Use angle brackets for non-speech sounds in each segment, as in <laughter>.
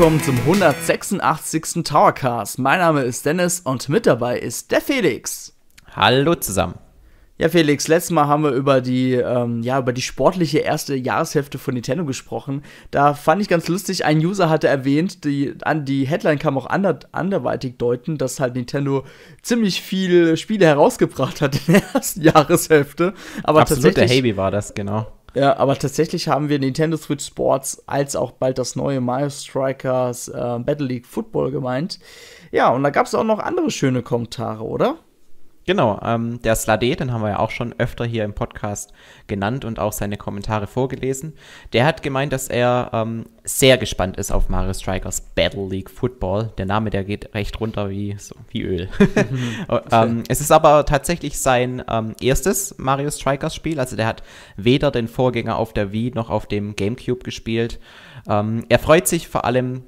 willkommen zum 186. Towercast. Mein Name ist Dennis und mit dabei ist der Felix. Hallo zusammen. Ja, Felix, letztes Mal haben wir über die, ähm, ja, über die sportliche erste Jahreshälfte von Nintendo gesprochen. Da fand ich ganz lustig, ein User hatte erwähnt, die, an, die Headline kam auch ander, anderweitig deuten, dass halt Nintendo ziemlich viele Spiele herausgebracht hat in der ersten <laughs> Jahreshälfte. Aber Absolut, tatsächlich, der Haby war das, genau. Ja, aber tatsächlich haben wir Nintendo Switch Sports als auch bald das neue Mario Strikers äh, Battle League Football gemeint. Ja, und da gab es auch noch andere schöne Kommentare, oder? Genau, ähm, der Slade, den haben wir ja auch schon öfter hier im Podcast genannt und auch seine Kommentare vorgelesen. Der hat gemeint, dass er ähm, sehr gespannt ist auf Mario Strikers Battle League Football. Der Name, der geht recht runter wie, so, wie Öl. <laughs> Mhm. ähm, es ist aber tatsächlich sein ähm, erstes Mario Strikers Spiel. Also der hat weder den Vorgänger auf der Wii noch auf dem GameCube gespielt. Ähm, er freut sich vor allem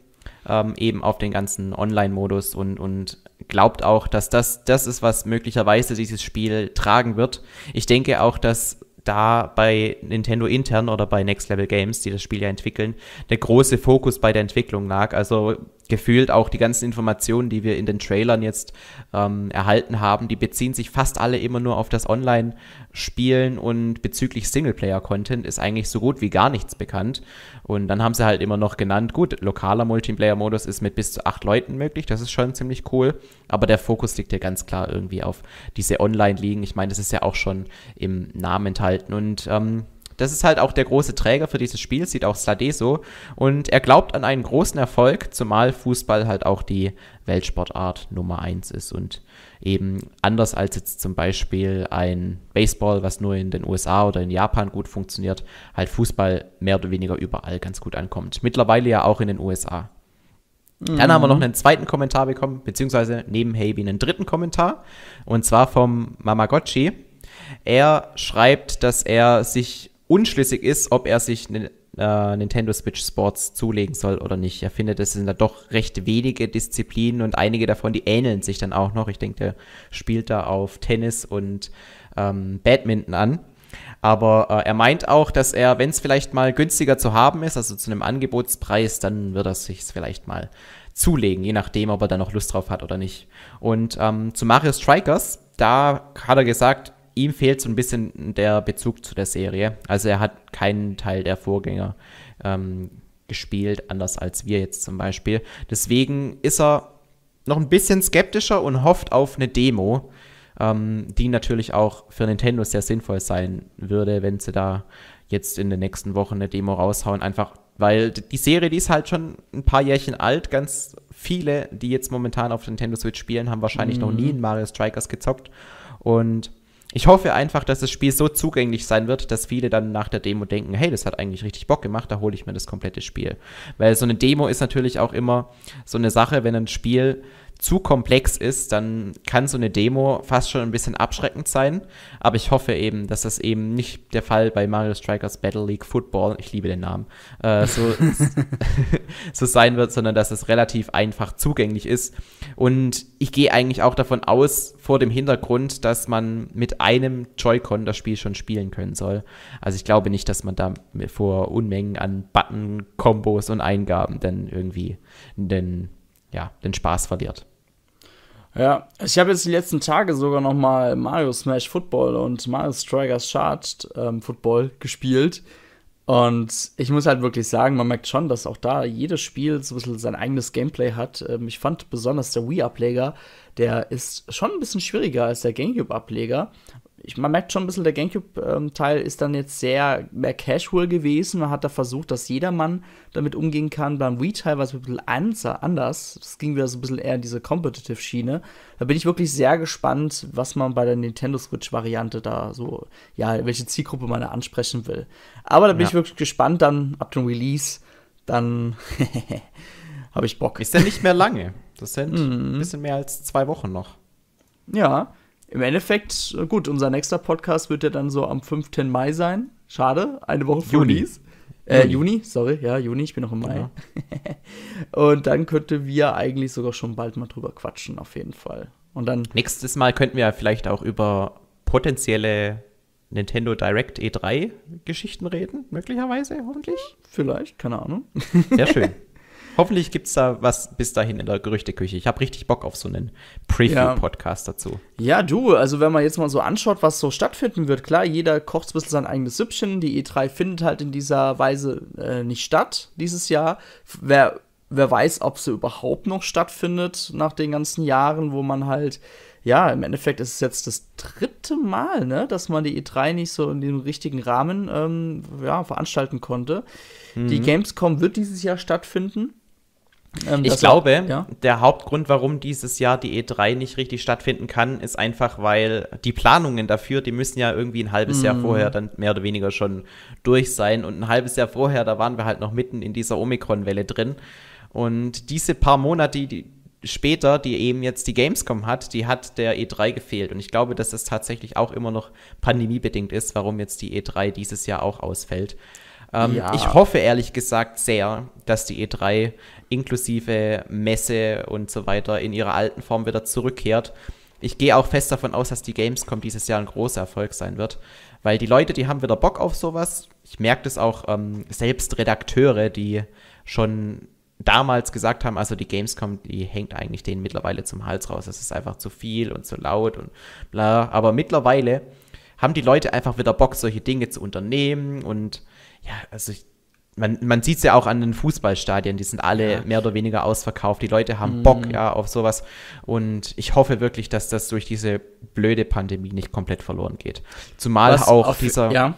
ähm, eben auf den ganzen Online-Modus und, und glaubt auch, dass das das ist, was möglicherweise dieses Spiel tragen wird. Ich denke auch, dass da bei Nintendo intern oder bei Next Level Games, die das Spiel ja entwickeln, der große Fokus bei der Entwicklung lag. Also gefühlt auch die ganzen Informationen, die wir in den Trailern jetzt ähm, erhalten haben, die beziehen sich fast alle immer nur auf das Online-Spielen und bezüglich Singleplayer-Content ist eigentlich so gut wie gar nichts bekannt. Und dann haben sie halt immer noch genannt, gut, lokaler Multiplayer-Modus ist mit bis zu acht Leuten möglich, das ist schon ziemlich cool, aber der Fokus liegt ja ganz klar irgendwie auf diese Online-Ligen. Ich meine, das ist ja auch schon im Namen enthalten und ähm, das ist halt auch der große Träger für dieses Spiel, sieht auch Sade so. Und er glaubt an einen großen Erfolg, zumal Fußball halt auch die Weltsportart Nummer 1 ist und eben anders als jetzt zum Beispiel ein Baseball, was nur in den USA oder in Japan gut funktioniert, halt Fußball mehr oder weniger überall ganz gut ankommt. Mittlerweile ja auch in den USA. Dann haben wir noch mhm. einen zweiten Kommentar bekommen, beziehungsweise neben Haby einen dritten Kommentar. Und zwar vom Mamagotchi. Er schreibt, dass er sich unschlüssig ist, ob er sich eine äh, Nintendo Switch Sports zulegen soll oder nicht. Er findet, es sind da doch recht wenige Disziplinen und einige davon, die ähneln sich dann auch noch. Ich denke, der spielt da auf Tennis und ähm, Badminton an. Aber äh, er meint auch, dass er, wenn es vielleicht mal günstiger zu haben ist, also zu einem Angebotspreis, dann wird er sich es vielleicht mal zulegen, je nachdem, ob er da noch Lust drauf hat oder nicht. Und ähm, zu Mario Strikers, da hat er gesagt, ihm fehlt so ein bisschen der Bezug zu der Serie. Also er hat keinen Teil der Vorgänger ähm, gespielt, anders als wir jetzt zum Beispiel. Deswegen ist er noch ein bisschen skeptischer und hofft auf eine Demo, ähm, die natürlich auch für Nintendo sehr sinnvoll sein würde, wenn sie da jetzt in den nächsten Wochen eine Demo raushauen. Einfach, weil die Serie, die ist halt schon ein paar Jährchen alt. Ganz viele, die jetzt momentan auf Nintendo Switch spielen, haben wahrscheinlich mhm. noch nie in Mario Strikers gezockt. Und ich hoffe einfach, dass das Spiel so zugänglich sein wird, dass viele dann nach der Demo denken, hey, das hat eigentlich richtig Bock gemacht, da hole ich mir das komplette Spiel. Weil so eine Demo ist natürlich auch immer so eine Sache, wenn ein Spiel zu komplex ist, dann kann so eine Demo fast schon ein bisschen abschreckend sein. Aber ich hoffe eben, dass das eben nicht der Fall bei Mario Strikers Battle League Football, ich liebe den Namen, äh, so, <laughs> so sein wird, sondern dass es relativ einfach zugänglich ist. Und ich gehe eigentlich auch davon aus, vor dem Hintergrund, dass man mit einem Joy-Con das Spiel schon spielen können soll. Also ich glaube nicht, dass man da vor Unmengen an Button-Kombos und Eingaben dann irgendwie den, ja, den Spaß verliert. Ja, ich habe jetzt die letzten Tage sogar noch mal Mario Smash Football und Mario Strikers Charged ähm, Football gespielt. Und ich muss halt wirklich sagen, man merkt schon, dass auch da jedes Spiel so ein bisschen sein eigenes Gameplay hat. Ähm, ich fand besonders der Wii-Ableger, der ist schon ein bisschen schwieriger als der GameCube-Ableger, ich, man merkt schon ein bisschen, der GameCube-Teil ähm, ist dann jetzt sehr mehr casual gewesen. Man hat da versucht, dass jedermann damit umgehen kann. Beim Wii-Teil war es ein bisschen anders. Das ging wieder so ein bisschen eher in diese Competitive-Schiene. Da bin ich wirklich sehr gespannt, was man bei der Nintendo Switch-Variante da so, ja, welche Zielgruppe man da ansprechen will. Aber da bin ja. ich wirklich gespannt dann ab dem Release. Dann <laughs> habe ich Bock. Ist ja nicht mehr lange. Das sind mm -hmm. ein bisschen mehr als zwei Wochen noch. Ja, im Endeffekt, äh, gut, unser nächster Podcast wird ja dann so am 5. Mai sein. Schade, eine Woche vor Juni. Dies. Äh, Juni. Juni, sorry, ja, Juni, ich bin noch im Mai. Genau. <laughs> und dann könnten wir eigentlich sogar schon bald mal drüber quatschen, auf jeden Fall. Und dann. Nächstes Mal könnten wir vielleicht auch über potenzielle Nintendo Direct E3 Geschichten reden, möglicherweise, hoffentlich. Vielleicht, keine Ahnung. Sehr schön. <laughs> Hoffentlich gibt es da was bis dahin in der Gerüchteküche. Ich habe richtig Bock auf so einen Preview-Podcast ja. dazu. Ja, du, also wenn man jetzt mal so anschaut, was so stattfinden wird, klar, jeder kocht ein bisschen sein eigenes Süppchen. Die E3 findet halt in dieser Weise äh, nicht statt dieses Jahr. Wer, wer weiß, ob sie überhaupt noch stattfindet nach den ganzen Jahren, wo man halt ja, im Endeffekt ist es jetzt das dritte Mal, ne, dass man die E3 nicht so in dem richtigen Rahmen ähm, ja, veranstalten konnte. Die mhm. Gamescom wird dieses Jahr stattfinden. Ähm, ich glaube, war, ja? der Hauptgrund, warum dieses Jahr die E3 nicht richtig stattfinden kann, ist einfach, weil die Planungen dafür, die müssen ja irgendwie ein halbes mm. Jahr mhm. vorher dann mehr oder weniger schon durch sein. Und ein halbes Jahr vorher, da waren wir halt noch mitten in dieser Omikron-Welle drin. Und diese paar Monate, die, später, die eben jetzt die Gamescom hat, die hat der E3 gefehlt. Und ich glaube, dass das tatsächlich auch immer noch pandemiebedingt ist, warum jetzt die E3 dieses Jahr auch ausfällt. Ähm, ja. Ich hoffe ehrlich gesagt sehr, dass die E3 inklusive Messe und so weiter in ihrer alten Form wieder zurückkehrt. Ich gehe auch fest davon aus, dass die Gamescom dieses Jahr ein großer Erfolg sein wird, weil die Leute, die haben wieder Bock auf sowas. Ich merke das auch ähm, selbst Redakteure, die schon damals gesagt haben, also die Gamescom, die hängt eigentlich denen mittlerweile zum Hals raus. Es ist einfach zu viel und zu laut und bla. Aber mittlerweile haben die Leute einfach wieder Bock, solche Dinge zu unternehmen und ja, also ich, man, man sieht es ja auch an den Fußballstadien, die sind alle ja. mehr oder weniger ausverkauft. Die Leute haben mm. Bock ja, auf sowas. Und ich hoffe wirklich, dass das durch diese blöde Pandemie nicht komplett verloren geht. Zumal Was auch auf, dieser, ja.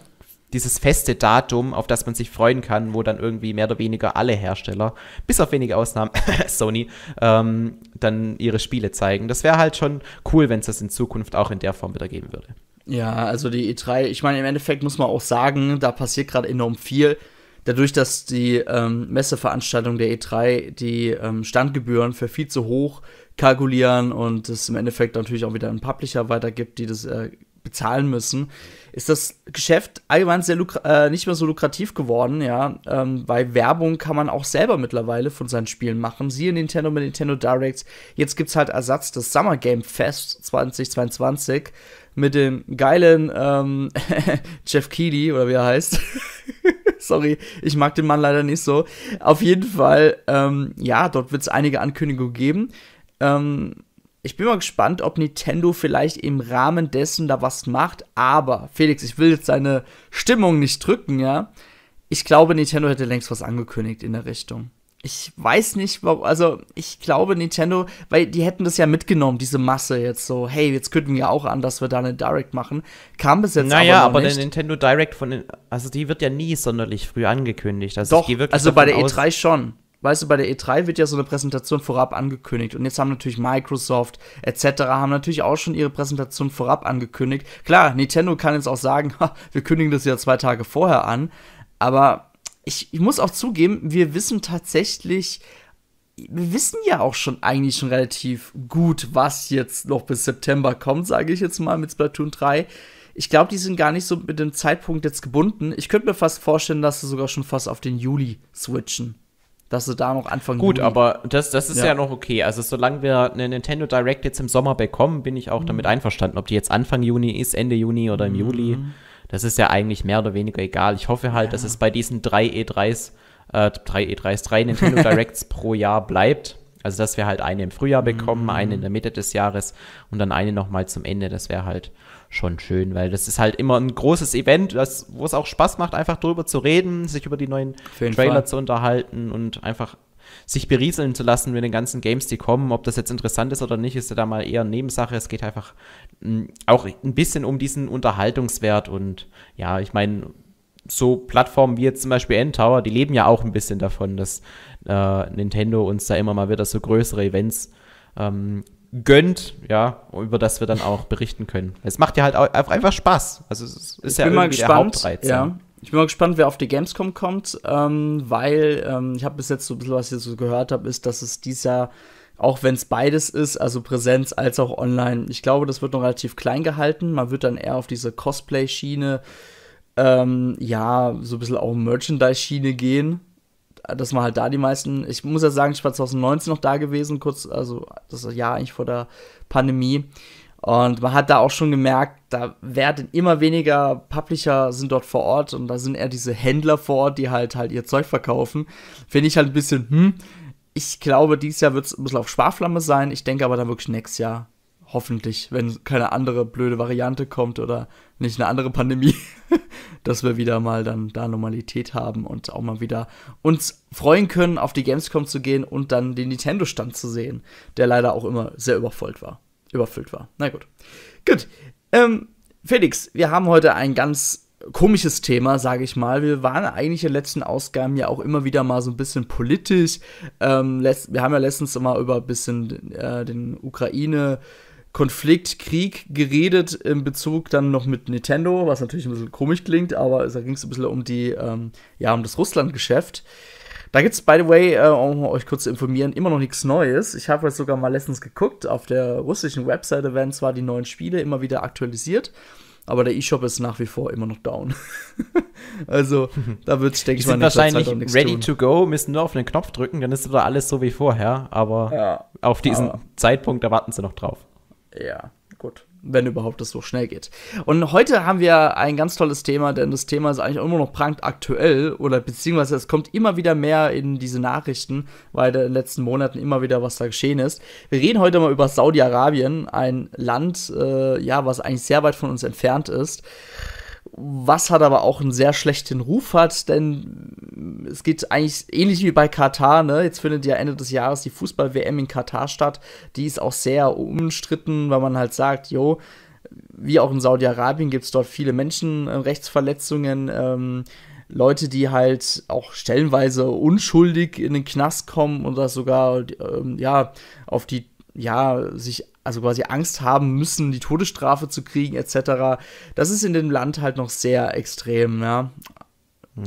dieses feste Datum, auf das man sich freuen kann, wo dann irgendwie mehr oder weniger alle Hersteller, bis auf wenige Ausnahmen, <laughs> Sony, ähm, dann ihre Spiele zeigen. Das wäre halt schon cool, wenn es das in Zukunft auch in der Form wieder geben würde. Ja, also die E3, ich meine, im Endeffekt muss man auch sagen, da passiert gerade enorm viel dadurch, dass die ähm, Messeveranstaltung der E3 die ähm, Standgebühren für viel zu hoch kalkulieren und es im Endeffekt natürlich auch wieder einen Publisher weitergibt, die das äh, bezahlen müssen, ist das Geschäft allgemein sehr äh, nicht mehr so lukrativ geworden, ja. Ähm, weil Werbung kann man auch selber mittlerweile von seinen Spielen machen. Siehe Nintendo mit Nintendo Directs. Jetzt gibt es halt Ersatz des Summer Game Fest 2022 mit dem geilen ähm, <laughs> Jeff Keighley oder wie er heißt. <laughs> Sorry, ich mag den Mann leider nicht so. Auf jeden Fall, ähm, ja, dort wird es einige Ankündigungen geben. Ähm, ich bin mal gespannt, ob Nintendo vielleicht im Rahmen dessen da was macht. Aber, Felix, ich will jetzt seine Stimmung nicht drücken, ja. Ich glaube, Nintendo hätte längst was angekündigt in der Richtung ich weiß nicht, warum, also ich glaube Nintendo, weil die hätten das ja mitgenommen, diese Masse jetzt so, hey, jetzt kündigen wir auch an, dass wir da eine Direct machen. Kam bis jetzt naja, aber, aber nicht. der Nintendo Direct von den, also die wird ja nie sonderlich früh angekündigt. Also Doch, also bei der E3 schon. Weißt du, bei der E3 wird ja so eine Präsentation vorab angekündigt. Und jetzt haben natürlich Microsoft etc. haben natürlich auch schon ihre Präsentation vorab angekündigt. Klar, Nintendo kann jetzt auch sagen, <laughs> wir kündigen das ja zwei Tage vorher an, aber ich, ich muss auch zugeben, wir wissen tatsächlich, wir wissen ja auch schon eigentlich schon relativ gut, was jetzt noch bis September kommt, sage ich jetzt mal mit Splatoon 3. Ich glaube, die sind gar nicht so mit dem Zeitpunkt jetzt gebunden. Ich könnte mir fast vorstellen, dass sie sogar schon fast auf den Juli switchen. Dass sie da noch anfangen Gut, Juli aber das, das ist ja. ja. noch okay. Also, solange wir eine Nintendo Direct jetzt im Sommer bekommen, bin ich auch mhm. damit einverstanden, ob die jetzt Anfang Juni ist, Ende Juni oder im mhm. Juli das ist ja eigentlich mehr oder weniger egal. Ich hoffe halt, ja. dass es bei diesen drei E3s, äh, drei E3s, drei Nintendo <laughs> Directs pro Jahr bleibt. Also, dass wir halt eine im Frühjahr mhm. bekommen, mhm. eine in der Mitte des Jahres und dann eine nochmal zum Ende. Das wäre halt schon schön, weil das ist halt immer ein großes Event, wo es auch Spaß macht, einfach drüber zu reden, sich über die neuen Trailer Fall. zu unterhalten und einfach sich berieseln zu lassen mit den ganzen Games, die kommen. Ob das jetzt interessant ist oder nicht, ist ja da mal eher Nebensache. Es geht einfach mm, auch ein bisschen um diesen Unterhaltungswert und ja, ich meine, so Plattformen wie jetzt zum Beispiel Endtower, die leben ja auch ein bisschen davon, dass äh, Nintendo uns da immer mal wieder so größere Events ähm, gönnt, ja, über das wir dann auch berichten können. Es macht ja halt auch einfach Spaß. Also es ist ich ja bin mal gespannt, der Hauptreiz. Ja. ja. Ich bin mal gespannt, wer auf die Gamescom kommt, ähm, weil ähm, ich habe bis jetzt so ein bisschen, was ich so gehört habe, ist, dass es dieses Jahr, auch wenn es beides ist, also Präsenz als auch online, ich glaube, das wird noch relativ klein gehalten. Man wird dann eher auf diese Cosplay-Schiene, ähm, ja, so ein bisschen auch Merchandise-Schiene gehen. Dass man halt da die meisten, ich muss ja sagen, ich war 2019 noch da gewesen, kurz, also das Jahr eigentlich vor der Pandemie. Und man hat da auch schon gemerkt, da werden immer weniger Publisher sind dort vor Ort und da sind eher diese Händler vor Ort, die halt halt ihr Zeug verkaufen. Finde ich halt ein bisschen, hm, ich glaube, dieses Jahr wird es ein bisschen auf Sparflamme sein. Ich denke aber dann wirklich nächstes Jahr. Hoffentlich, wenn keine andere blöde Variante kommt oder nicht eine andere Pandemie, <laughs> dass wir wieder mal dann da Normalität haben und auch mal wieder uns freuen können, auf die Gamescom zu gehen und dann den Nintendo-Stand zu sehen, der leider auch immer sehr übervollt war überfüllt war. Na gut. Gut. Ähm, Felix, wir haben heute ein ganz komisches Thema, sage ich mal. Wir waren eigentlich in den letzten Ausgaben ja auch immer wieder mal so ein bisschen politisch. Ähm, wir haben ja letztens mal über ein bisschen äh, den Ukraine- Konflikt, Krieg geredet in Bezug dann noch mit Nintendo, was natürlich ein bisschen komisch klingt, aber da ging es ein bisschen um die, ähm, ja, um das Russland-Geschäft. Da gibt es, by the way, äh, um euch kurz zu informieren, immer noch nichts Neues. Ich habe jetzt sogar mal letztens geguckt. Auf der russischen Webseite werden zwar die neuen Spiele immer wieder aktualisiert, aber der eShop ist nach wie vor immer noch down. <laughs> also, da wird es, denke ich mal, wahrscheinlich ready tun. to go, müssen nur auf den Knopf drücken, dann ist wieder alles so wie vorher. Aber ja, auf diesen aber. Zeitpunkt, da warten sie noch drauf. Ja, gut wenn überhaupt es so schnell geht. Und heute haben wir ein ganz tolles Thema, denn das Thema ist eigentlich immer noch aktuell oder beziehungsweise es kommt immer wieder mehr in diese Nachrichten, weil in den letzten Monaten immer wieder was da geschehen ist. Wir reden heute mal über Saudi-Arabien, ein Land, äh, ja, was eigentlich sehr weit von uns entfernt ist was hat aber auch einen sehr schlechten Ruf hat, denn es geht eigentlich ähnlich wie bei Katar, ne? Jetzt findet ja Ende des Jahres die Fußball-WM in Katar statt. Die ist auch sehr umstritten, weil man halt sagt, jo, wie auch in Saudi-Arabien gibt es dort viele Menschenrechtsverletzungen, äh, ähm, Leute, die halt auch stellenweise unschuldig in den Knast kommen oder sogar ähm, ja auf die ja sich also quasi Angst haben müssen, die Todesstrafe zu kriegen, etc. Das ist in dem Land halt noch sehr extrem, ne?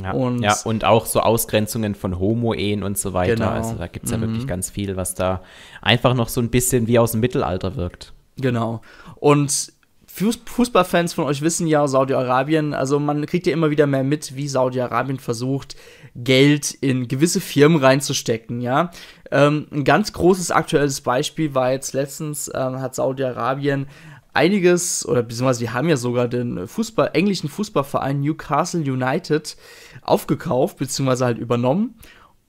Ja, und, ja, und auch so Ausgrenzungen von Homo-Ehen und so weiter. Genau. Also da gibt es ja mhm. wirklich ganz viel, was da einfach noch so ein bisschen wie aus dem Mittelalter wirkt. Genau. Und Fußballfans von euch wissen ja, Saudi-Arabien, also man kriegt ja immer wieder mehr mit, wie Saudi-Arabien versucht, Geld in gewisse Firmen reinzustecken, ja. Ähm, ein ganz großes aktuelles Beispiel war jetzt letztens, ähm, hat Saudi-Arabien einiges, oder beziehungsweise sie haben ja sogar den Fußball, englischen Fußballverein Newcastle United aufgekauft, beziehungsweise halt übernommen.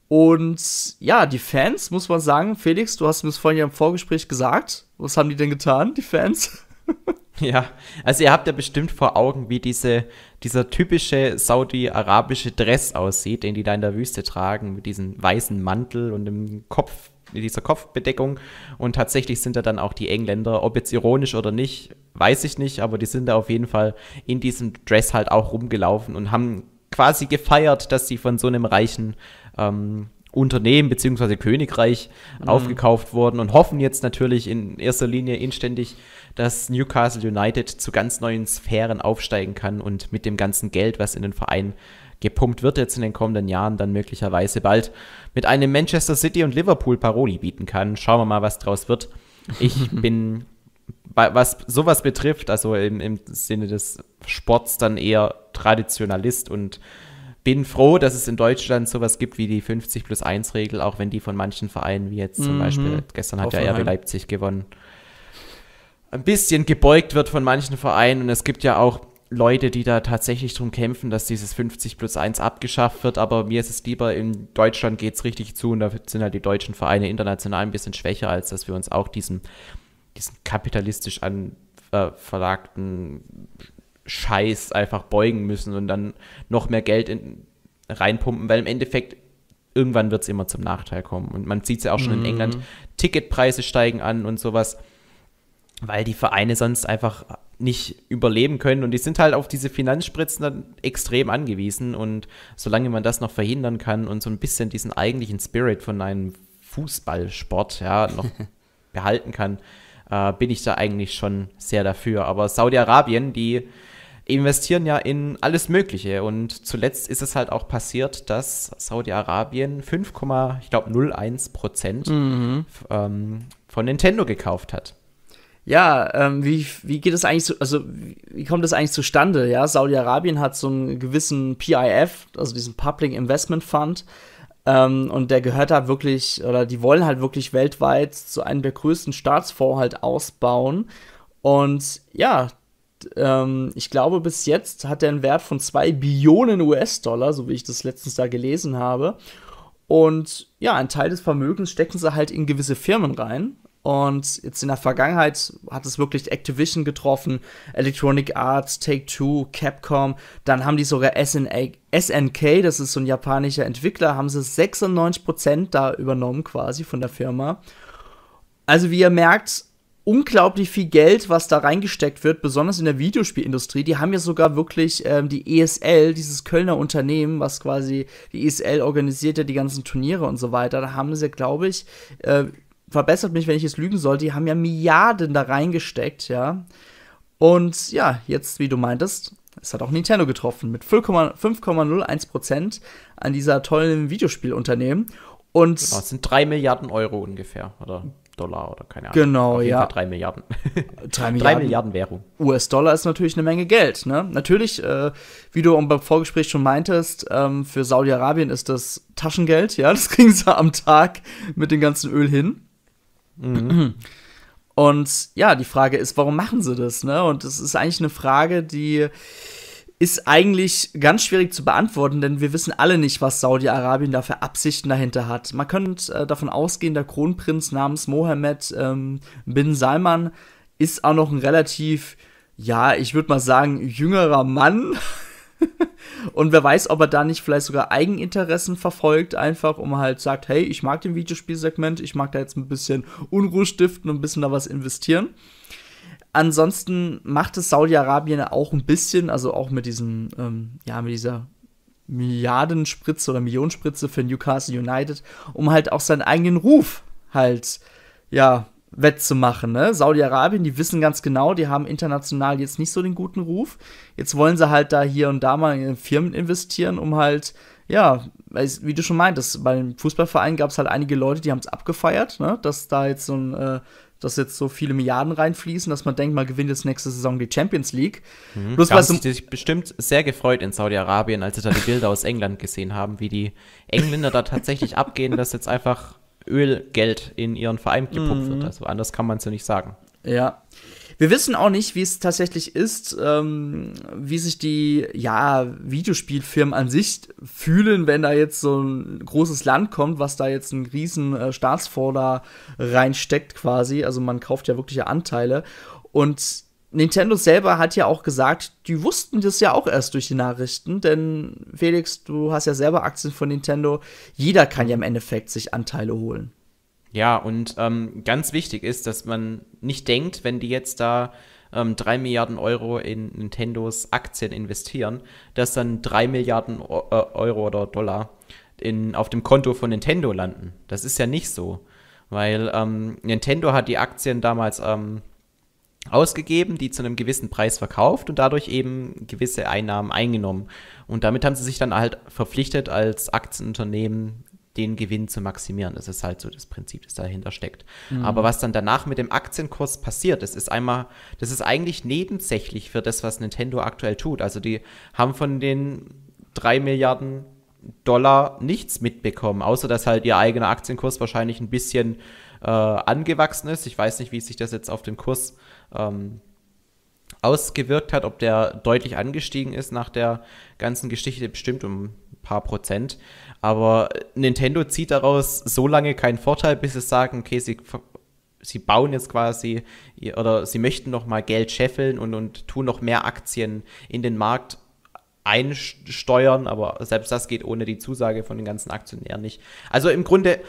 Und ja, die Fans, muss man sagen, Felix, du hast mir das vorhin ja im Vorgespräch gesagt. Was haben die denn getan, die Fans? <laughs> Ja, also ihr habt ja bestimmt vor Augen, wie diese, dieser typische saudi-arabische Dress aussieht, den die da in der Wüste tragen, mit diesem weißen Mantel und dem Kopf, mit dieser Kopfbedeckung. Und tatsächlich sind da dann auch die Engländer, ob jetzt ironisch oder nicht, weiß ich nicht, aber die sind da auf jeden Fall in diesem Dress halt auch rumgelaufen und haben quasi gefeiert, dass sie von so einem reichen ähm, Unternehmen beziehungsweise Königreich mhm. aufgekauft worden und hoffen jetzt natürlich in erster Linie inständig, dass Newcastle United zu ganz neuen Sphären aufsteigen kann und mit dem ganzen Geld, was in den Verein gepumpt wird jetzt in den kommenden Jahren, dann möglicherweise bald mit einem Manchester City und Liverpool Paroli bieten kann. Schauen wir mal, was draus wird. Ich <laughs> bin, was sowas betrifft, also im, im Sinne des Sports dann eher Traditionalist und bin froh, dass es in Deutschland sowas gibt wie die 50 plus 1 Regel, auch wenn die von manchen Vereinen, wie jetzt zum mhm. Beispiel, gestern hat Offenheim. ja RB Leipzig gewonnen, ein bisschen gebeugt wird von manchen Vereinen. Und es gibt ja auch Leute, die da tatsächlich drum kämpfen, dass dieses 50 plus 1 abgeschafft wird. Aber mir ist es lieber, in Deutschland geht es richtig zu und da sind halt die deutschen Vereine international ein bisschen schwächer, als dass wir uns auch diesen, diesem kapitalistisch an äh, verlagten Scheiß einfach beugen müssen und dann noch mehr Geld in, reinpumpen, weil im Endeffekt irgendwann wird es immer zum Nachteil kommen. Und man sieht es ja auch schon mhm. in England, Ticketpreise steigen an und sowas, weil die Vereine sonst einfach nicht überleben können und die sind halt auf diese Finanzspritzen dann extrem angewiesen und solange man das noch verhindern kann und so ein bisschen diesen eigentlichen Spirit von einem Fußballsport ja noch <laughs> behalten kann, äh, bin ich da eigentlich schon sehr dafür. Aber Saudi-Arabien, die investieren ja in alles Mögliche. Und zuletzt ist es halt auch passiert, dass Saudi-Arabien 5,01 Prozent mhm. ähm, von Nintendo gekauft hat. Ja, ähm, wie, wie geht es eigentlich zu, also wie kommt das eigentlich zustande? Ja, Saudi-Arabien hat so einen gewissen PIF, also diesen Public Investment Fund, ähm, und der gehört da halt wirklich, oder die wollen halt wirklich weltweit zu einem der größten Staatsfonds halt ausbauen. Und ja, ähm, ich glaube, bis jetzt hat er einen Wert von 2 Billionen US-Dollar, so wie ich das letztens da gelesen habe. Und ja, ein Teil des Vermögens stecken sie halt in gewisse Firmen rein. Und jetzt in der Vergangenheit hat es wirklich Activision getroffen, Electronic Arts, Take-Two, Capcom. Dann haben die sogar SNK, das ist so ein japanischer Entwickler, haben sie 96% da übernommen quasi von der Firma. Also wie ihr merkt, unglaublich viel Geld, was da reingesteckt wird, besonders in der Videospielindustrie. Die haben ja sogar wirklich ähm, die ESL, dieses Kölner Unternehmen, was quasi die ESL organisiert ja die ganzen Turniere und so weiter. Da haben sie, glaube ich, äh, verbessert mich, wenn ich es lügen sollte, die haben ja Milliarden da reingesteckt, ja. Und ja, jetzt, wie du meintest, es hat auch Nintendo getroffen mit 5,01% an dieser tollen Videospielunternehmen. Und genau, das sind 3 Milliarden Euro ungefähr, oder? Dollar oder keine Ahnung. Genau, Auf jeden ja. Fall drei Milliarden. <laughs> Drei Milliarden. drei Milliarden Währung. US-Dollar ist natürlich eine Menge Geld. Ne? Natürlich, äh, wie du beim Vorgespräch schon meintest, ähm, für Saudi-Arabien ist das Taschengeld. Ja, <laughs> das kriegen sie am Tag mit dem ganzen Öl hin. Mhm. Und ja, die Frage ist, warum machen sie das? Ne? Und das ist eigentlich eine Frage, die ist eigentlich ganz schwierig zu beantworten, denn wir wissen alle nicht, was Saudi-Arabien da für Absichten dahinter hat. Man könnte äh, davon ausgehen, der Kronprinz namens Mohammed ähm, bin Salman ist auch noch ein relativ, ja, ich würde mal sagen, jüngerer Mann. <laughs> Und wer weiß, ob er da nicht vielleicht sogar Eigeninteressen verfolgt, einfach um halt sagt, hey, ich mag den Videospielsegment, ich mag da jetzt ein bisschen Unruhe stiften und ein bisschen da was investieren. Ansonsten macht es Saudi-Arabien auch ein bisschen, also auch mit diesem, ähm, ja, mit dieser Milliardenspritze oder Millionenspritze für Newcastle United, um halt auch seinen eigenen Ruf halt, ja, wettzumachen. Ne? Saudi-Arabien, die wissen ganz genau, die haben international jetzt nicht so den guten Ruf. Jetzt wollen sie halt da hier und da mal in Firmen investieren, um halt, ja, wie du schon meintest, bei dem Fußballverein gab es halt einige Leute, die haben es abgefeiert, ne? dass da jetzt so ein äh, dass jetzt so viele Milliarden reinfließen, dass man denkt, man gewinnt jetzt nächste Saison die Champions League. Mhm. Bloß haben sie sich bestimmt sehr gefreut in Saudi-Arabien, als sie da die Bilder aus England gesehen haben, wie die Engländer da tatsächlich abgehen, dass jetzt einfach Ölgeld in ihren Verein gepumpt mhm. wird. Also anders kann man es ja nicht sagen. Ja. Wir wissen auch nicht, wie es tatsächlich ist, ähm, wie sich die ja, Videospielfirmen an sich fühlen, wenn da jetzt so ein großes Land kommt, was da jetzt einen riesen äh, Staatsvorder reinsteckt quasi. Also man kauft ja wirkliche Anteile. Und Nintendo selber hat ja auch gesagt, die wussten das ja auch erst durch die Nachrichten, denn Felix, du hast ja selber Aktien von Nintendo. Jeder kann ja im Endeffekt sich Anteile holen. Ja, und ähm, ganz wichtig ist, dass man nicht denkt, wenn die jetzt da ähm, 3 Milliarden Euro in Nintendos Aktien investieren, dass dann 3 Milliarden o äh, Euro oder Dollar in, auf dem Konto von Nintendo landen. Das ist ja nicht so, weil ähm, Nintendo hat die Aktien damals ähm, ausgegeben, die zu einem gewissen Preis verkauft und dadurch eben gewisse Einnahmen eingenommen. Und damit haben sie sich dann halt verpflichtet, als Aktienunternehmen den Gewinn zu maximieren. Das ist halt so das Prinzip, das dahinter steckt. Mhm. Aber was dann danach mit dem Aktienkurs passiert, das ist einmal, das ist eigentlich nebensächlich für das, was Nintendo aktuell tut. Also die haben von den drei Milliarden Dollar nichts mitbekommen, außer dass halt ihr eigener Aktienkurs wahrscheinlich ein bisschen äh, angewachsen ist. Ich weiß nicht, wie sich das jetzt auf den Kurs ähm, ausgewirkt hat, ob der deutlich angestiegen ist nach der ganzen Geschichte, bestimmt um ein paar Prozent. Aber Nintendo zieht daraus so lange keinen Vorteil, bis sie sagen, okay, sie, sie bauen jetzt quasi oder sie möchten noch mal Geld scheffeln und, und tun noch mehr Aktien in den Markt einsteuern, aber selbst das geht ohne die Zusage von den ganzen Aktionären nicht. Also im Grunde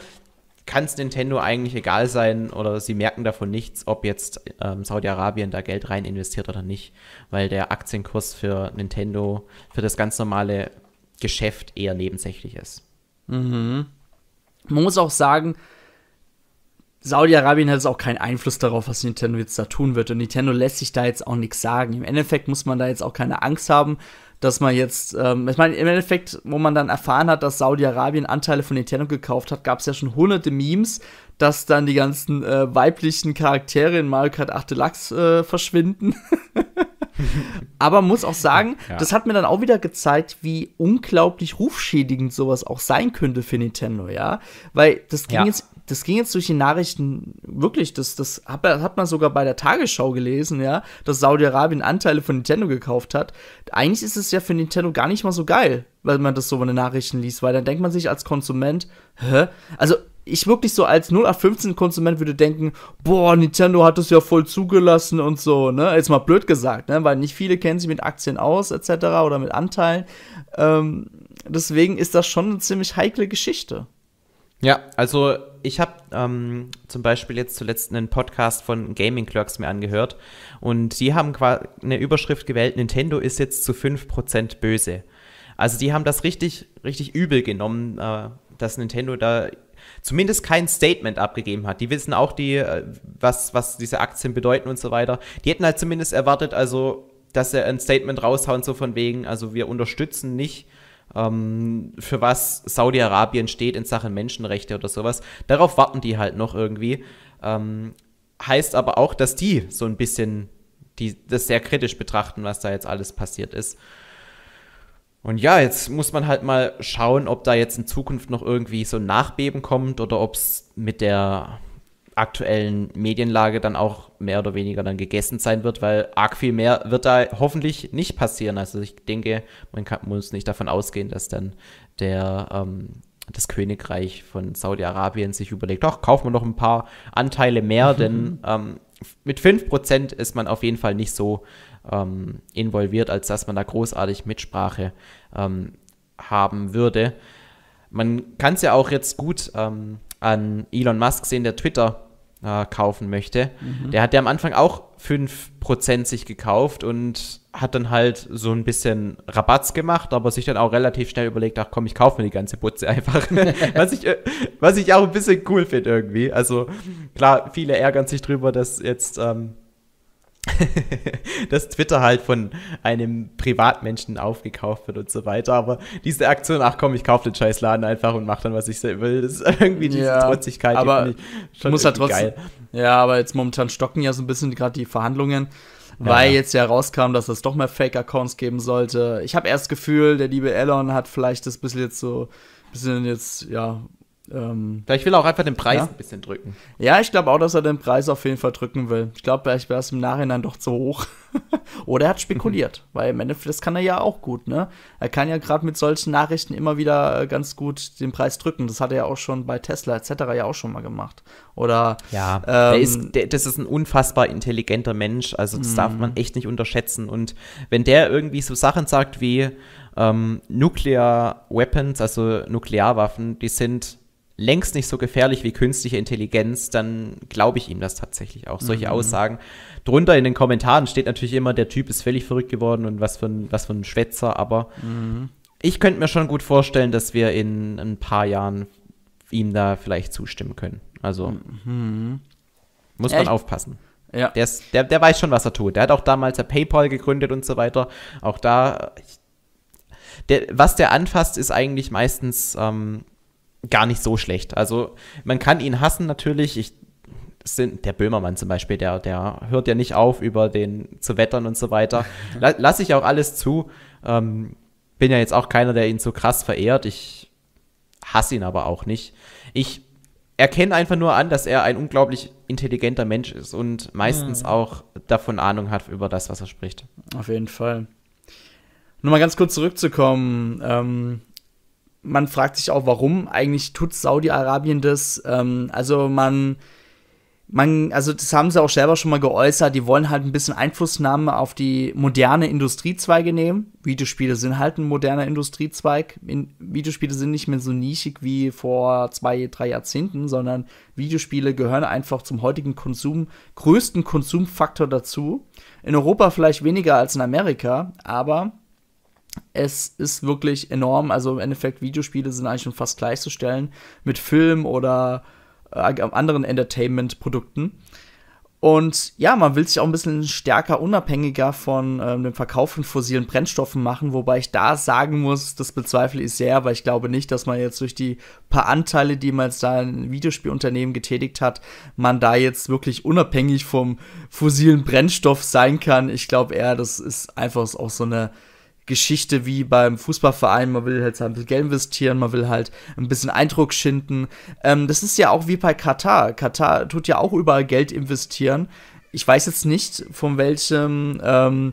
kann es Nintendo eigentlich egal sein oder sie merken davon nichts, ob jetzt ähm, Saudi-Arabien da Geld rein investiert oder nicht, weil der Aktienkurs für Nintendo, für das ganz normale Geschäft eher nebensächlich ist. Mhm. Man muss auch sagen, Saudi-Arabien hat jetzt auch keinen Einfluss darauf, was Nintendo jetzt da tun wird. Und Nintendo lässt sich da jetzt auch nichts sagen. Im Endeffekt muss man da jetzt auch keine Angst haben, dass man jetzt, ähm, ich meine, im Endeffekt, wo man dann erfahren hat, dass Saudi-Arabien Anteile von Nintendo gekauft hat, gab es ja schon hunderte Memes, dass dann die ganzen äh, weiblichen Charaktere in Mario Kart 8 Deluxe äh, verschwinden. <laughs> Aber muss auch sagen, <laughs> ja. das hat mir dann auch wieder gezeigt, wie unglaublich rufschädigend sowas auch sein könnte für Nintendo, ja. Weil das ging ja. jetzt. Das ging jetzt durch die Nachrichten wirklich, das, das hat, hat man sogar bei der Tagesschau gelesen, ja, dass Saudi-Arabien Anteile von Nintendo gekauft hat. Eigentlich ist es ja für Nintendo gar nicht mal so geil, weil man das so in den Nachrichten liest, weil dann denkt man sich als Konsument, hä? Also ich wirklich so als 0815-Konsument würde denken, boah, Nintendo hat das ja voll zugelassen und so, ne? Jetzt mal blöd gesagt, ne? Weil nicht viele kennen sich mit Aktien aus, etc. oder mit Anteilen. Ähm, deswegen ist das schon eine ziemlich heikle Geschichte. Ja, also ich habe ähm, zum Beispiel jetzt zuletzt einen Podcast von Gaming Clerks mir angehört und die haben eine Überschrift gewählt, Nintendo ist jetzt zu 5% böse. Also die haben das richtig, richtig übel genommen, äh, dass Nintendo da zumindest kein Statement abgegeben hat. Die wissen auch die, äh, was, was diese Aktien bedeuten und so weiter. Die hätten halt zumindest erwartet, also, dass er ein Statement raushauen, so von wegen, also wir unterstützen nicht ähm, für was Saudi-Arabien steht in Sachen Menschenrechte oder sowas. Darauf warten die halt noch irgendwie. Ähm, heißt aber auch, dass die so ein bisschen die, das sehr kritisch betrachten, was da jetzt alles passiert ist. Und ja, jetzt muss man halt mal schauen, ob da jetzt in Zukunft noch irgendwie so ein Nachbeben kommt oder ob es mit der aktuellen Medienlage dann auch mehr oder weniger dann gegessen sein wird, weil arg viel mehr wird da hoffentlich nicht passieren. Also ich denke, man kann, muss nicht davon ausgehen, dass dann der ähm, das Königreich von Saudi-Arabien sich überlegt, doch, kaufen wir noch ein paar Anteile mehr, mhm. denn <laughs> ähm, mit 5% ist man auf jeden Fall nicht so ähm, involviert, als dass man da großartig Mitsprache ähm, haben würde. Man kann es ja auch jetzt gut ähm, an Elon Musk sehen, der Twitter äh, kaufen möchte. Mhm. Der hat ja am Anfang auch 5% sich gekauft und hat dann halt so ein bisschen Rabatz gemacht, aber sich dann auch relativ schnell überlegt, ach komm, ich kaufe mir die ganze Putze einfach. <laughs> was, ich, äh, was ich auch ein bisschen cool finde irgendwie. Also klar, viele ärgern sich drüber, dass jetzt ähm, <laughs> dass Twitter halt von einem Privatmenschen aufgekauft wird und so weiter. Aber diese Aktion, ach komm, ich kaufe den scheiß Laden einfach und mache dann, was ich will, das ist <laughs> irgendwie diese ja, Trotzigkeit, aber die ich schon muss ja halt trotzdem, geil. Ja, aber jetzt momentan stocken ja so ein bisschen gerade die Verhandlungen, ja. weil jetzt ja rauskam, dass es doch mehr Fake-Accounts geben sollte. Ich habe erst das Gefühl, der liebe Elon hat vielleicht das bisschen jetzt so, bisschen jetzt, ja, ähm, Vielleicht will er auch einfach den Preis ja. ein bisschen drücken. Ja, ich glaube auch, dass er den Preis auf jeden Fall drücken will. Ich glaube, vielleicht wäre es im Nachhinein doch zu hoch. <laughs> Oder er hat spekuliert, mhm. <laughs> weil im Endeffekt, das kann er ja auch gut, ne? Er kann ja gerade mit solchen Nachrichten immer wieder äh, ganz gut den Preis drücken. Das hat er ja auch schon bei Tesla etc. ja auch schon mal gemacht. Oder. Ja, ähm, ist, der, das ist ein unfassbar intelligenter Mensch. Also, das darf man mhm. echt nicht unterschätzen. Und wenn der irgendwie so Sachen sagt wie ähm, Nuclear Weapons, also Nuklearwaffen, die sind längst nicht so gefährlich wie künstliche Intelligenz, dann glaube ich ihm das tatsächlich auch, solche mhm. Aussagen. Drunter in den Kommentaren steht natürlich immer, der Typ ist völlig verrückt geworden und was für ein, was für ein Schwätzer, aber mhm. ich könnte mir schon gut vorstellen, dass wir in ein paar Jahren ihm da vielleicht zustimmen können. Also mhm. muss man Echt? aufpassen. Ja. Der, ist, der, der, weiß schon, was er tut. Der hat auch damals der PayPal gegründet und so weiter. Auch da, der, was der anfasst, ist eigentlich meistens ähm, gar nicht so schlecht. Also man kann ihn hassen natürlich. Ich, sind, der Böhmermann zum Beispiel, der, der hört ja nicht auf, über den zu wettern und so weiter. <laughs> La, Lasse ich auch alles zu. Ähm, bin ja jetzt auch keiner, der ihn so krass verehrt. Ich hasse ihn aber auch nicht. Ich erkenne einfach nur an, dass er ein unglaublich intelligenter Mensch ist und meistens mhm. auch davon Ahnung hat über das, was er spricht. Auf jeden Fall. Nur mal ganz kurz zurückzukommen ähm, man fragt sich auch, warum eigentlich tut Saudi-Arabien das. Ähm, also man, man, also das haben sie auch selber schon mal geäußert, die wollen halt ein bisschen Einflussnahme auf die moderne Industriezweige nehmen. Videospiele sind halt ein moderner Industriezweig. In, Videospiele sind nicht mehr so nischig wie vor zwei, drei Jahrzehnten, sondern Videospiele gehören einfach zum heutigen Konsum, größten Konsumfaktor dazu. In Europa vielleicht weniger als in Amerika, aber es ist wirklich enorm. Also im Endeffekt, Videospiele sind eigentlich schon fast gleichzustellen mit Film oder äh, anderen Entertainment-Produkten. Und ja, man will sich auch ein bisschen stärker unabhängiger von ähm, dem Verkauf von fossilen Brennstoffen machen, wobei ich da sagen muss, das bezweifle ich sehr, weil ich glaube nicht, dass man jetzt durch die paar Anteile, die man jetzt da in Videospielunternehmen getätigt hat, man da jetzt wirklich unabhängig vom fossilen Brennstoff sein kann. Ich glaube eher, das ist einfach auch so eine Geschichte wie beim Fußballverein. Man will jetzt halt ein bisschen Geld investieren, man will halt ein bisschen Eindruck schinden. Ähm, das ist ja auch wie bei Katar. Katar tut ja auch überall Geld investieren. Ich weiß jetzt nicht, von welchem ähm,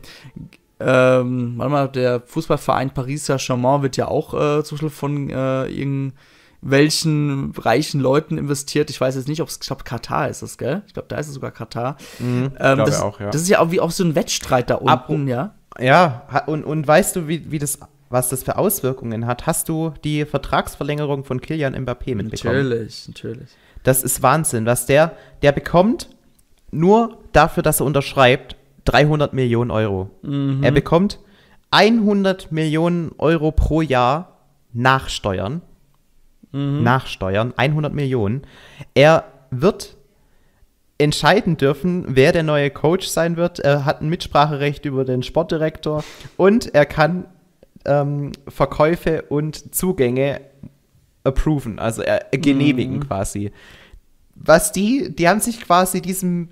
ähm, warte mal, der Fußballverein Paris Saint-Germain wird ja auch äh, zum Beispiel von äh, irgendwelchen reichen Leuten investiert. Ich weiß jetzt nicht, ob es, ich glaube, Katar ist das, gell? Ich glaube, da ist es sogar Katar. Mhm, ähm, das, auch, ja. das ist ja auch wie auch so ein Wettstreit da unten, Apro ja. Ja, und, und weißt du, wie, wie das, was das für Auswirkungen hat? Hast du die Vertragsverlängerung von Kilian Mbappé mitbekommen? Natürlich, natürlich. Das ist Wahnsinn, was der, der bekommt nur dafür, dass er unterschreibt, 300 Millionen Euro. Mhm. Er bekommt 100 Millionen Euro pro Jahr nach Steuern. Mhm. Steuern, 100 Millionen. Er wird entscheiden dürfen, wer der neue Coach sein wird. Er hat ein Mitspracherecht über den Sportdirektor und er kann ähm, Verkäufe und Zugänge approven, also äh, genehmigen mhm. quasi. Was die, die haben sich quasi diesem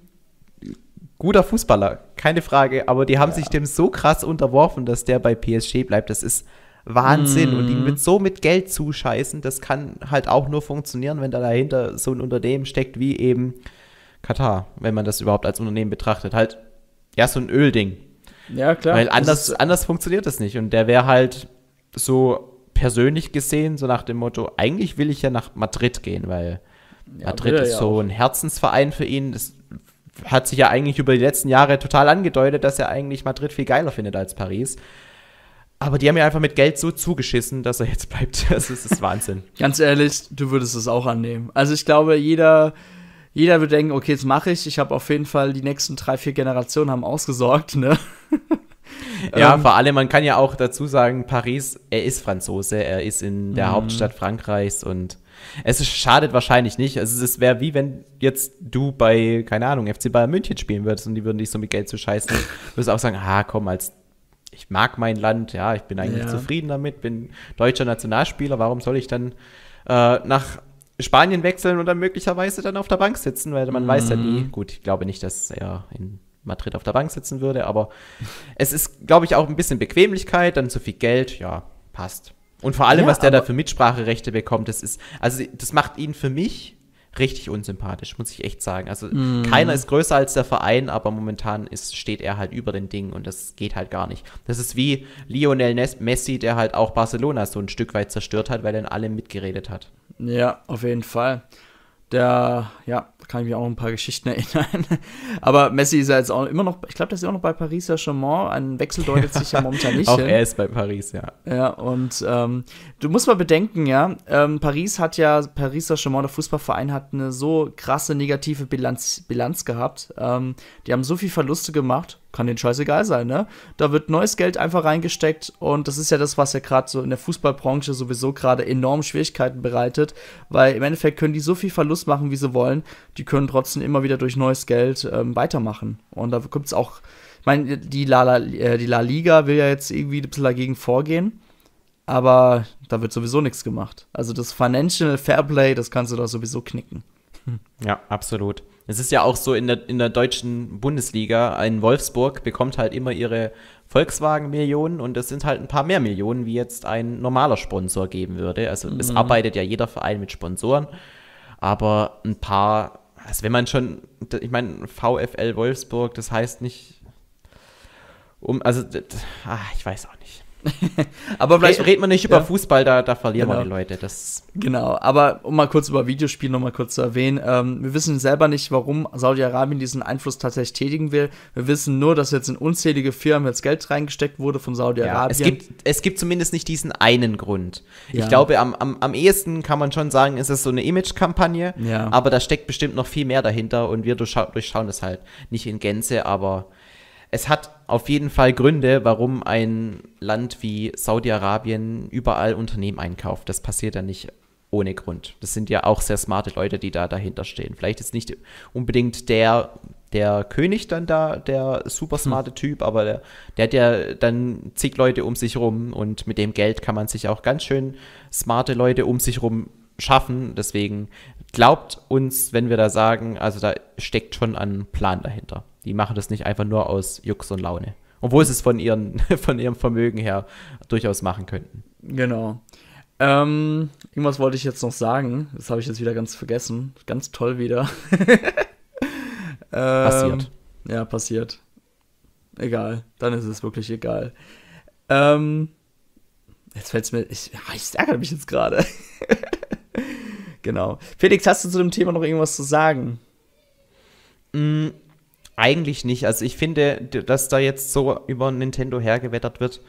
guter Fußballer, keine Frage, aber die haben ja. sich dem so krass unterworfen, dass der bei PSG bleibt. Das ist Wahnsinn. Mm. Und ihn mhm. mit so mit Geld zuscheißen, das kann halt auch nur funktionieren, wenn da dahinter so ein Unternehmen steckt wie eben Katar, wenn man das überhaupt als Unternehmen betrachtet. Halt, ja, so ein Ölding. Ja, klar. Weil anders, anders funktioniert das nicht. Und der wäre halt so persönlich gesehen, so nach dem Motto, eigentlich will ich ja nach Madrid gehen, weil ja, Madrid ist ja so auch. ein Herzensverein für ihn. Das hat sich ja eigentlich über die letzten Jahre total angedeutet, dass er eigentlich Madrid viel geiler findet als Paris. Aber die haben ja einfach mit Geld so zugeschissen, dass er jetzt bleibt. <laughs> Das ist, das Wahnsinn. Ganz ehrlich, du würdest es auch annehmen. Also ich glaube, jeder jeder wird denken, okay, jetzt mache ich. Ich habe auf jeden Fall die nächsten drei, vier Generationen haben ausgesorgt, ne? <laughs> ja, ähm, vor allem, man kann ja auch dazu sagen, Paris, er ist Franzose, er ist in der mhm. Hauptstadt Frankreichs und es schadet wahrscheinlich nicht. Also es wäre wie wenn jetzt du bei, keine Ahnung, FC Bayern München spielen würdest und die würden dich so mit Geld zu scheißen. <laughs> würdest auch sagen, ah, komm, als ich mag mein Land, ja, ich bin eigentlich ja. zufrieden damit, bin deutscher Nationalspieler, warum soll ich dann äh, nach Spanien wechseln und dann möglicherweise dann auf der Bank sitzen, weil man mhm. weiß ja nie. Mhm. Gut, ich glaube nicht, dass er in Madrid auf der Bank sitzen würde, aber <laughs> es ist, glaube ich, auch ein bisschen Bequemlichkeit, dann zu viel Geld, ja, passt. Und vor allem, ja, was der da für Mitspracherechte bekommt, das ist, also das macht ihn für mich richtig unsympathisch, muss ich echt sagen. Also mm. keiner ist größer als der Verein, aber momentan ist, steht er halt über den Dingen und das geht halt gar nicht. Das ist wie Lionel Messi, der halt auch Barcelona so ein Stück weit zerstört hat, weil er in allem mitgeredet hat. Ja, auf jeden Fall. Der, ja, kann ich mich auch noch ein paar Geschichten <laughs> erinnern. Aber Messi ist ja jetzt auch immer noch, ich glaube, der ist auch noch bei Paris Saint-Germain. Ein Wechsel deutet sich ja momentan nicht <laughs> auch er ist bei Paris, ja. Ja, und ähm, du musst mal bedenken, ja, ähm, Paris hat ja, Paris Saint-Germain, der Fußballverein, hat eine so krasse negative Bilanz, Bilanz gehabt. Ähm, die haben so viel Verluste gemacht kann den scheißegal sein, ne? Da wird neues Geld einfach reingesteckt und das ist ja das, was ja gerade so in der Fußballbranche sowieso gerade enorm Schwierigkeiten bereitet, weil im Endeffekt können die so viel Verlust machen, wie sie wollen, die können trotzdem immer wieder durch neues Geld ähm, weitermachen. Und da gibt es auch, ich meine, die La, La, äh, die La Liga will ja jetzt irgendwie ein bisschen dagegen vorgehen, aber da wird sowieso nichts gemacht. Also das Financial Fairplay, das kannst du da sowieso knicken. Hm. Ja, absolut. Es ist ja auch so in der, in der deutschen Bundesliga, ein Wolfsburg bekommt halt immer ihre Volkswagen-Millionen und es sind halt ein paar mehr Millionen, wie jetzt ein normaler Sponsor geben würde. Also mhm. es arbeitet ja jeder Verein mit Sponsoren, aber ein paar, also wenn man schon, ich meine, VfL Wolfsburg, das heißt nicht, um, also, das, ah, ich weiß auch nicht. <laughs> aber vielleicht redet man nicht über ja. Fußball, da, da verlieren genau. wir die Leute. Das genau, aber um mal kurz über Videospiele nochmal kurz zu erwähnen, ähm, wir wissen selber nicht, warum Saudi-Arabien diesen Einfluss tatsächlich tätigen will. Wir wissen nur, dass jetzt in unzählige Firmen jetzt Geld reingesteckt wurde von Saudi-Arabien. Ja, es, gibt, es gibt zumindest nicht diesen einen Grund. Ja. Ich glaube, am, am, am ehesten kann man schon sagen, ist es so eine Image-Kampagne, aber da steckt bestimmt noch viel mehr dahinter und wir durchscha durchschauen es halt nicht in Gänze, aber es hat auf jeden Fall Gründe, warum ein Land wie Saudi-Arabien überall Unternehmen einkauft. Das passiert ja nicht ohne Grund. Das sind ja auch sehr smarte Leute, die da dahinter stehen. Vielleicht ist nicht unbedingt der, der König dann da, der super smarte hm. Typ, aber der, der hat ja dann zig Leute um sich rum und mit dem Geld kann man sich auch ganz schön smarte Leute um sich rum schaffen. Deswegen glaubt uns, wenn wir da sagen, also da steckt schon ein Plan dahinter. Die machen das nicht einfach nur aus Jux und Laune. Obwohl sie es von, ihren, <laughs> von ihrem Vermögen her durchaus machen könnten. Genau. Ähm, irgendwas wollte ich jetzt noch sagen. Das habe ich jetzt wieder ganz vergessen. Ganz toll wieder. <laughs> ähm, passiert. Ja, passiert. Egal. Dann ist es wirklich egal. Ähm, jetzt fällt es mir. Ich, ah, ich ärgere mich jetzt gerade. <laughs> Genau. Felix, hast du zu dem Thema noch irgendwas zu sagen? Mm, eigentlich nicht. Also ich finde, dass da jetzt so über Nintendo hergewettert wird,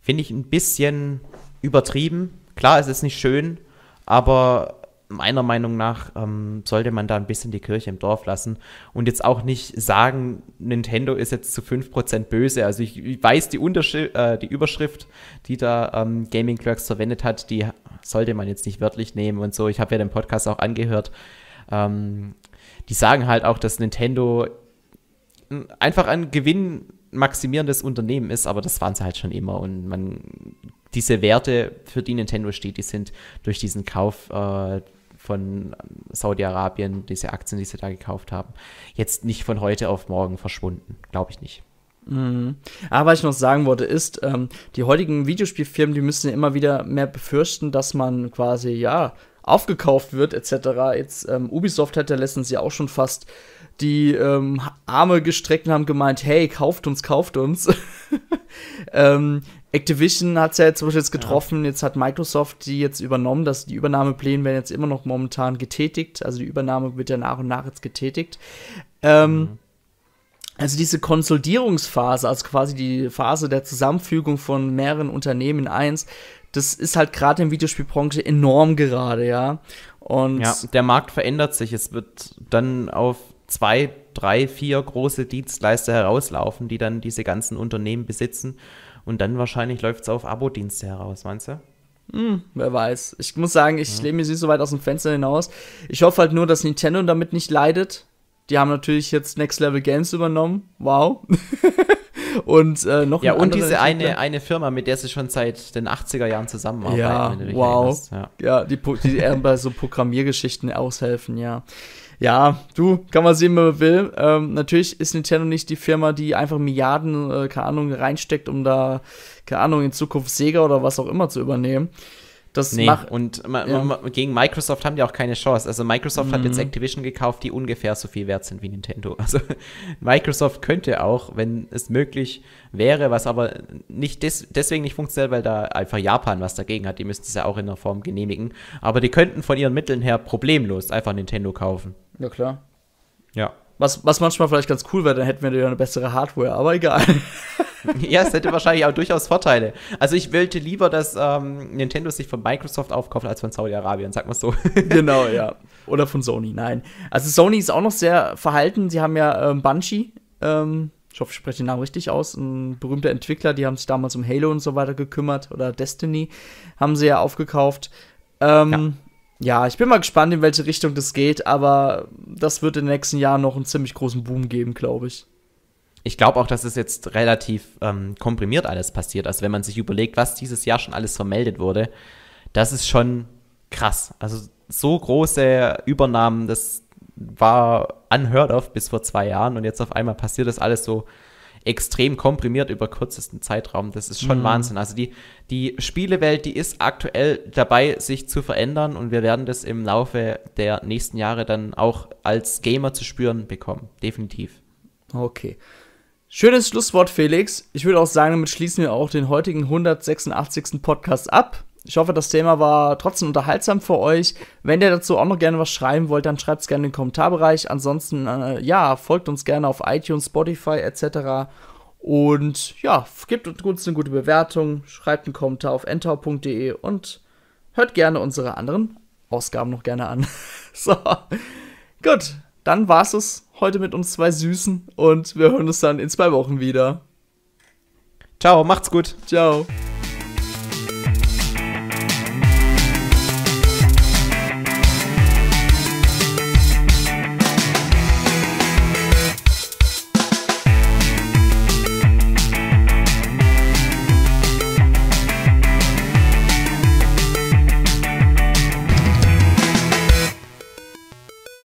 finde ich ein bisschen übertrieben. Klar, es ist nicht schön, aber meiner Meinung nach ähm, sollte man da ein bisschen die Kirche im Dorf lassen und jetzt auch nicht sagen, Nintendo ist jetzt zu 5% böse. Also ich, ich weiß, die, Unterschri äh, die Überschrift, die da ähm, Gaming Clerks verwendet hat, die sollte man jetzt nicht wörtlich nehmen und so. Ich habe ja den Podcast auch angehört. Ähm, die sagen halt auch, dass Nintendo einfach ein gewinnmaximierendes Unternehmen ist, aber das waren sie halt schon immer und man diese Werte, für die Nintendo steht, die sind durch diesen Kauf äh, von Saudi-Arabien, diese Aktien, die sie da gekauft haben, jetzt nicht von heute auf morgen verschwunden. Glaube ich nicht. Mhm. Aber ah, was ich noch sagen wollte, ist, ähm, die heutigen Videospielfirmen, die müssen ja immer wieder mehr befürchten, dass man quasi, ja, aufgekauft wird, etc. Jetzt, ähm, Ubisoft hat ja letztens ja auch schon fast die ähm, Arme gestreckt und haben gemeint, hey, kauft uns, kauft uns. <laughs> ähm, Activision hat es ja jetzt jetzt getroffen, ja. jetzt hat Microsoft die jetzt übernommen, dass die Übernahmepläne werden jetzt immer noch momentan getätigt, also die Übernahme wird ja nach und nach jetzt getätigt. Ähm, mhm. Also diese Konsolidierungsphase, also quasi die Phase der Zusammenfügung von mehreren Unternehmen in eins, das ist halt gerade im Videospielbranche enorm gerade, ja. Und ja, der Markt verändert sich. Es wird dann auf zwei, drei, vier große Dienstleister herauslaufen, die dann diese ganzen Unternehmen besitzen. Und dann wahrscheinlich läuft es auf Abo-Dienste heraus, meinst du? Hm, wer weiß. Ich muss sagen, ich ja. lehne mich nicht so weit aus dem Fenster hinaus. Ich hoffe halt nur, dass Nintendo damit nicht leidet. Die haben natürlich jetzt Next Level Games übernommen. Wow. <laughs> und äh, noch Ja, und diese eine, eine Firma, mit der sie schon seit den 80er Jahren zusammenarbeiten. Ja, wow. Ja. ja, die, die eher <laughs> bei so Programmiergeschichten aushelfen, ja ja, du, kann man sehen, wie man will. Ähm, natürlich ist Nintendo nicht die Firma, die einfach Milliarden, äh, keine Ahnung, reinsteckt, um da, keine Ahnung, in Zukunft Sega oder was auch immer zu übernehmen. Das nee, macht, und ja. gegen Microsoft haben die auch keine Chance. Also Microsoft mhm. hat jetzt mhm. Activision gekauft, die ungefähr so viel wert sind wie Nintendo. <laughs> Also Microsoft könnte auch, wenn es möglich wäre, was aber nicht des deswegen nicht funktioniert, weil da einfach Japan was dagegen hat. Die müssten es ja auch in der Form genehmigen. Aber die könnten von ihren Mitteln her problemlos einfach Nintendo kaufen. Ja, klar. Ja. Was, was manchmal vielleicht ganz cool wäre, dann hätten wir ja eine bessere Hardware, aber egal. <laughs> ja, es hätte wahrscheinlich auch durchaus Vorteile. Also ich wollte lieber, dass ähm, Nintendo sich von Microsoft aufkauft als von Saudi-Arabien, sag mal so. <laughs> genau, ja. Oder von Sony, nein. Also Sony ist auch noch sehr verhalten. Sie haben ja ähm, Bungie, ähm, ich hoffe, ich spreche den Namen richtig aus, ein berühmter Entwickler, die haben sich damals um Halo und so weiter gekümmert oder Destiny haben sie ja aufgekauft. Ähm, ja ja, ich bin mal gespannt, in welche Richtung das geht, aber das wird in den nächsten Jahren noch einen ziemlich großen Boom geben, glaube ich. Ich glaube auch, dass es jetzt relativ ähm, komprimiert alles passiert. Also wenn man sich überlegt, was dieses Jahr schon alles vermeldet wurde, das ist schon krass. Also so große Übernahmen, das war unheard of bis vor zwei Jahren und jetzt auf einmal passiert das alles so extrem komprimiert über kürzesten Zeitraum. Das ist schon mhm. Wahnsinn. Also die, die Spielewelt, die ist aktuell dabei, sich zu verändern und wir werden das im Laufe der nächsten Jahre dann auch als Gamer zu spüren bekommen. Definitiv. Okay. Schönes Schlusswort, Felix. Ich würde auch sagen, damit schließen wir auch den heutigen 186. Podcast ab. Ich hoffe, das Thema war trotzdem unterhaltsam für euch. Wenn ihr dazu auch noch gerne was schreiben wollt, dann schreibt es gerne in den Kommentarbereich. Ansonsten, äh, ja, folgt uns gerne auf iTunes, Spotify etc. Und ja, gebt uns eine gute Bewertung, schreibt einen Kommentar auf entau.de und hört gerne unsere anderen Ausgaben noch gerne an. <laughs> so, gut, dann war's es heute mit uns zwei Süßen und wir hören uns dann in zwei Wochen wieder. Ciao, macht's gut. Ciao.